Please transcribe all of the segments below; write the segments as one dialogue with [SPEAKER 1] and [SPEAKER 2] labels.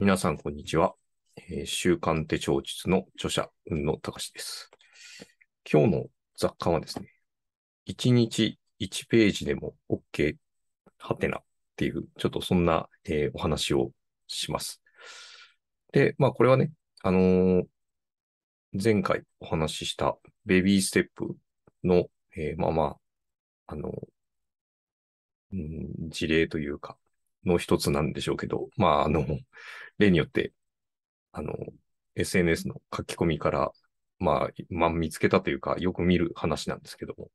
[SPEAKER 1] 皆さん、こんにちは。えー、週刊手帳術の著者、雲野隆です。今日の雑貨はですね、1日1ページでも OK、はてなっていう、ちょっとそんな、えー、お話をします。で、まあ、これはね、あのー、前回お話ししたベビーステップの、えー、まあまあ、あのー、事例というか、の一つなんでしょうけど、まあ、あの、例によって、あの、SNS の書き込みから、まあ、まあ、見つけたというか、よく見る話なんですけども、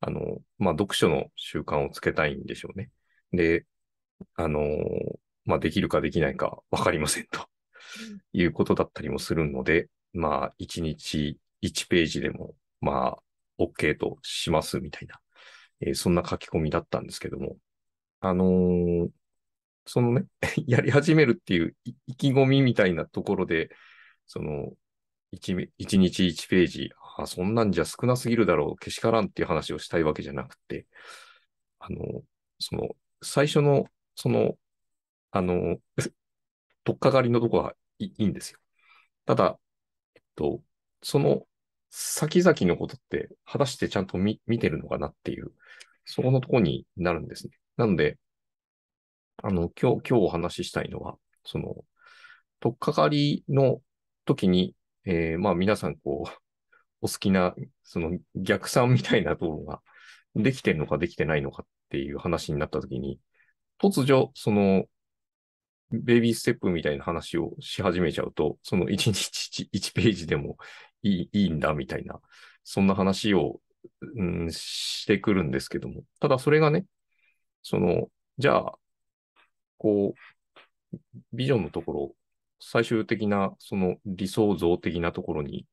[SPEAKER 1] あの、まあ、読書の習慣をつけたいんでしょうね。で、あの、まあ、できるかできないかわかりませんということだったりもするので、まあ、1日1ページでも、まあ、OK としますみたいな、えー、そんな書き込みだったんですけども、あのー、そのね、やり始めるっていう意気込みみたいなところで、その1、日1ページ、あそんなんじゃ少なすぎるだろう、けしからんっていう話をしたいわけじゃなくて、あのー、その、最初の、その、あのー、と っかかりのとこはいいいんですよ。ただ、えっと、その先々のことって、果たしてちゃんと見見てるのかなっていう、そこのとこになるんですね。なんで、あの、今日、今日お話ししたいのは、その、とっかかりの時に、えー、まあ皆さんこう、お好きな、その逆算みたいなところができてるのかできてないのかっていう話になった時に、突如、その、ベイビーステップみたいな話をし始めちゃうと、その1日 1, ページでもいいいいんだみたいな、そんな話を、うん、してくるんですけども、ただそれがね、その、じゃあ、こう、ビジョンのところ、最終的なその理想像的なところに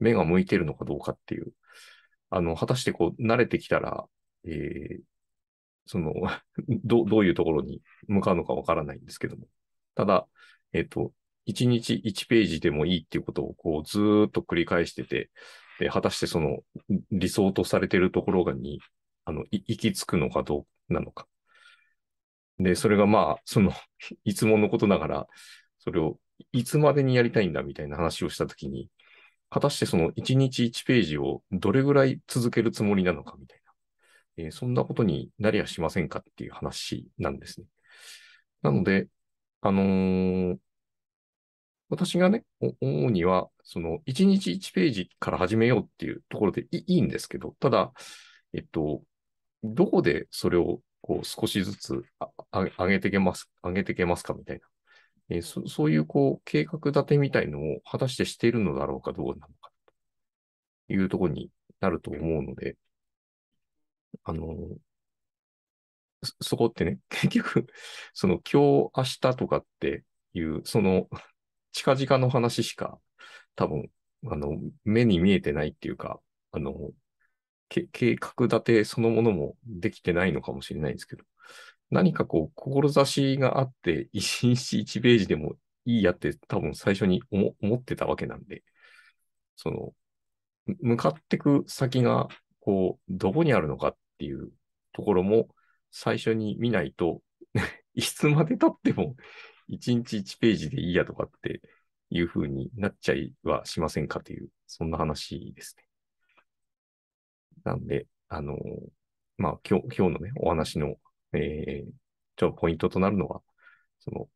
[SPEAKER 1] 目が向いてるのかどうかっていう、あの、果たしてこう、慣れてきたら、えー、その、ど、どういうところに向かうのかわからないんですけども。ただ、えっ、ー、と、1日1ページでもいいっていうことをこうずっと繰り返してて、で、果たしてその理想とされてるところがに、あの、行き着くのかどうなのかで、それがまあ、その、いつものことながら、それをいつまでにやりたいんだみたいな話をしたときに、果たしてその1日1ページをどれぐらい続けるつもりなのかみたいな、えー、そんなことになりやしませんかっていう話なんですね。なので、あのー、私がね、思うには、その1日1ページから始めようっていうところでいいんですけど、ただ、えっと、どこでそれをこう少しずつ上げてけます、上げてけますかみたいな。えー、そそういうこう計画立てみたいのを果たしてしているのだろうかどうなのかというところになると思うので、あのー、そこってね、結局、その今日、明日とかっていう、その近々の話しか多分、あの、目に見えてないっていうか、あの、計画立てそのものもできてないのかもしれないんですけど、何かこう、志があって、一日一ページでもいいやって多分最初に思ってたわけなんで、その、向かってく先が、こう、どこにあるのかっていうところも最初に見ないと いつまで経っても一日一ページでいいやとかっていうふうになっちゃいはしませんかという、そんな話ですね。なんで、あのまあ、今日、今日のね、お話のえー、ちょ、ポイントとなるのは、その、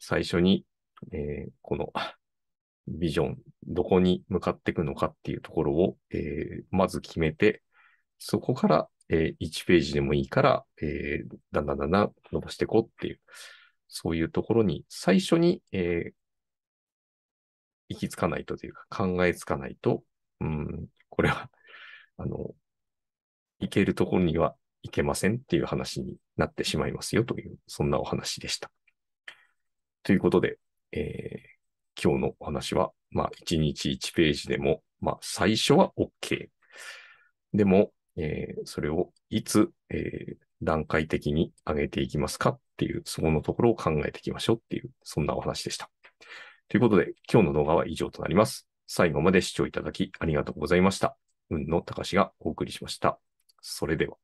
[SPEAKER 1] 最初に、えー、この、ビジョン、どこに向かっていくのかっていうところを、えー、まず決めて、そこから、えー、1ページでもいいから、えー、だんだんだんだん伸ばしていこうっていう、そういうところに最初に、えー、行き着かないとというか考えつかないと、うん、これは、あの、行けるところには行けませんっていう話になってしまいますよという、そんなお話でした。ということで、えー、今日のお話は、まあ、1日1ページでも、まあ、最初は OK。でも、えー、それをいつ、えー、段階的に上げていきますかっていう、そこのところを考えていきましょうっていう、そんなお話でした。ということで、今日の動画は以上となります。最後まで視聴いただきありがとうございました。運の高しがお送りしました。それでは。